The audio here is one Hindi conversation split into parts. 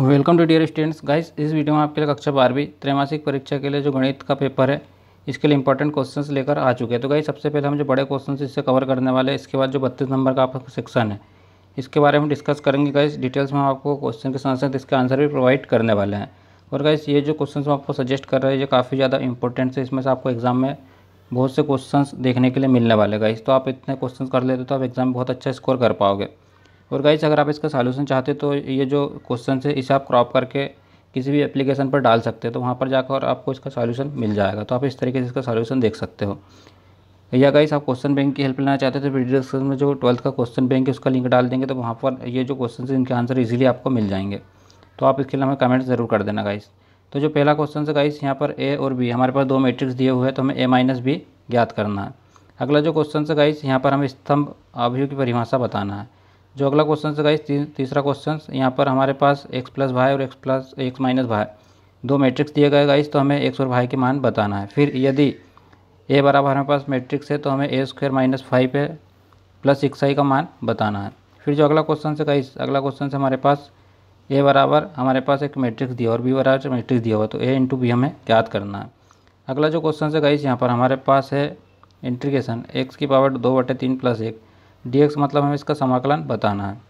welcome to dear students guys इस वीडियो में आपके लिए कक्षा बारहवीं त्रैमासिक परीक्षा के लिए जो गणित का पेपर है इसके लिए इंपॉर्टेंट क्वेश्चंस लेकर आ चुके हैं तो गाइस सबसे पहले हम जो बड़े क्वेश्चंस इससे कवर करने वाले हैं इसके बाद जो बत्तीस नंबर का आपका सेक्शन है इसके बारे में डिस्कस करेंगे गाइस डिटेल्स में हम आपको क्वेश्चन के साथ साथ इसके आंसर भी प्रोवाइड करने वाले हैं और गाइस ये जो क्वेश्चन हम आपको सजेस्ट कर रहे हैं ये काफ़ी ज़्यादा इंपॉर्टेंट है इसमें से आपको एग्जाम में बहुत से क्वेश्चन देखने के लिए मिलने वाले गाइस तो आप इतने क्वेश्चन कर लेते तो आप एग्जाम बहुत अच्छा स्कोर कर पाओगे और गाइस अगर आप इसका सॉल्यूशन चाहते तो ये जो क्वेश्चन है इसे आप क्रॉप करके किसी भी एप्लीकेशन पर डाल सकते हो तो वहाँ पर जाकर आपको इसका सॉल्यूशन मिल जाएगा तो आप इस तरीके से इसका सॉल्यूशन देख सकते हो या गाइस आप क्वेश्चन बैंक की हेल्प लेना चाहते हो तो वीडियो डिस्क्रिप्शन में जो ट्वेल्थ का क्वेश्चन बैंक है उसका लिंक डाल देंगे तो वहाँ पर ये जो क्वेश्चन है इनके आंसर ईजिली आपको मिल जाएंगे तो आप इसके लिए हमें कमेंट ज़रूर कर देना गाइस तो जो पहला क्वेश्चन है गाइस यहाँ पर ए और बी हमारे पास दो मैट्रिक्स दिए हुए हैं तो हमें ए माइनस बी ज्ञात करना है अगला जो क्वेश्चन है गाइस यहाँ पर हमें स्तंभ अवयव की परिभाषा बताना है जो अगला क्वेश्चन से गाइस ती, तीसरा क्वेश्चन यहाँ पर हमारे पास एक्स प्लस भाई और एक्स प्लस एक्स माइनस भाई दो मैट्रिक्स दिए गए गाइस तो हमें एक्स और भाई के मान बताना है फिर यदि ए बराबर हमारे पास मैट्रिक्स है तो हमें ए स्क्वायर माइनस फाइव है प्लस एक्स आई का मान बताना है फिर जो अगला क्वेश्चन से गाइस अगला क्वेश्चन से हमारे पास ए बराबर हमारे पास एक मैट्रिक्स दिया और बी बराबर मैट्रिक्स दिया हुआ तो ए इंटू बी हमें याद करना है अगला जो क्वेश्चन से गाइस यहाँ पर हमारे पास है इंट्रीगेशन एक्स की पावर दो बटे तीन प्लस एक डी मतलब हमें इसका समाकलन बताना है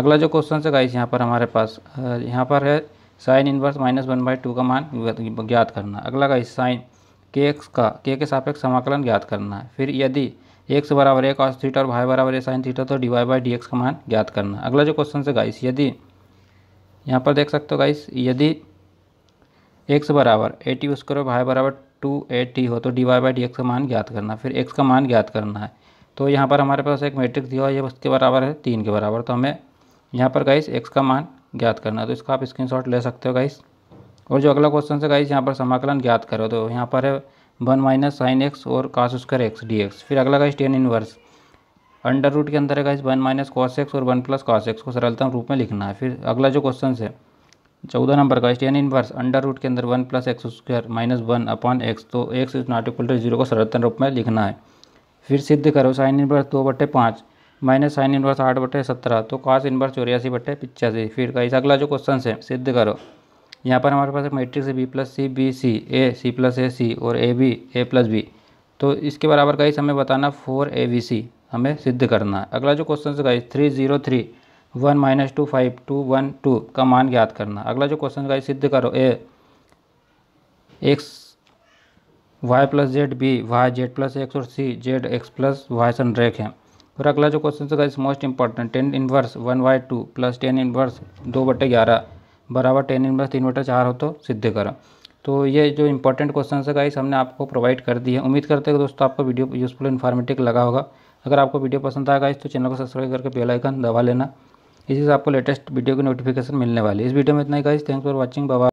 अगला जो क्वेश्चन है गाइस यहाँ पर हमारे पास यहाँ पर है sine inverse minus one by two का मान ज्ञात करना अगला गाइस साइन के एक्स का के के सापेक्ष समाकलन ज्ञात करना है फिर यदि एक्स बराबर एक कॉस थीटा और वाई बराबर ए साइन थीटा तो डीवाई बाई डी एक्स का मान ज्ञात करना अगला जो क्वेश्चन है गाइस यदि यहाँ पर देख सकते हो गाइस यदि एक्स बराबर ए टी स्क्वायर वाई बराबर टू ए टी हो तो D Y by D X का मान ज्ञात करना फिर एक्स का मान ज्ञात करना है तो यहाँ पर हमारे पास एक मैट्रिक्स दिया हुआ है ये उसके बराबर है तीन के बराबर तो हमें यहाँ पर गाइस एक्स का मान ज्ञात करना है तो इसका आप स्क्रीनशॉट ले सकते हो गाइस और जो अगला क्वेश्चन है गाइस यहाँ पर समाकलन ज्ञात करो तो यहाँ पर है वन माइनस साइन एक्स और cos square X D X फिर अगला guys tan inverse under root के अंदर है guys one minus cos X और वन प्लस कॉस एक्स को सरलतम रूप में लिखना है फिर अगला जो क्वेश्चन है चौदह नंबर का टेन इनवर्स अंडर रूट के अंदर one plus X square minus one upon X तो X is not equal to zero को सरलतम रूप में लिखना है फिर सिद्ध करो साइन इनवर्स दो बटे पाँच माइनस साइन इनवर्स आठ बटे सत्रह तो कॉस इनवर्स चौरासी बटे पिचासी फिर इस अगला जो क्वेश्चन है सिद्ध करो यहाँ पर हमारे पास एक मैट्रिक्स है B plus C B C A C plus A C और A B A plus B तो इसके बराबर का इस हमें बताना फोर ए बी सी हमें सिद्ध करना है अगला जो क्वेश्चन है guys three zero three one minus two five two one two का मान ज्ञात करना अगला जो क्वेश्चन गाइस सिद्ध करो A X Y plus Z B Y Z plus X और C Z X plus Y सन रेख है और अगला जो क्वेश्चन है इस most important tan inverse one Y two plus tan inverse दो बटे ग्यारह बराबर टेन इनवर्स तीन बटे चार हो तो सिद्ध करो तो ये जो इंपॉर्टेंट क्वेश्चन है गाइस हमने आपको प्रोवाइड कर दी है उम्मीद करते हैं कि दोस्तों आपको वीडियो यूज़फुल इन्फॉर्मेटिव लगा होगा अगर आपको वीडियो पसंद आएगा इस तो चैनल को सब्सक्राइब करके बेल आइकन दबा लेना इसी से आपको लेटेस्ट वीडियो की नोटिफिकेशन मिलने वाली है इस वीडियो में इतना ही guys thanks for watching Baba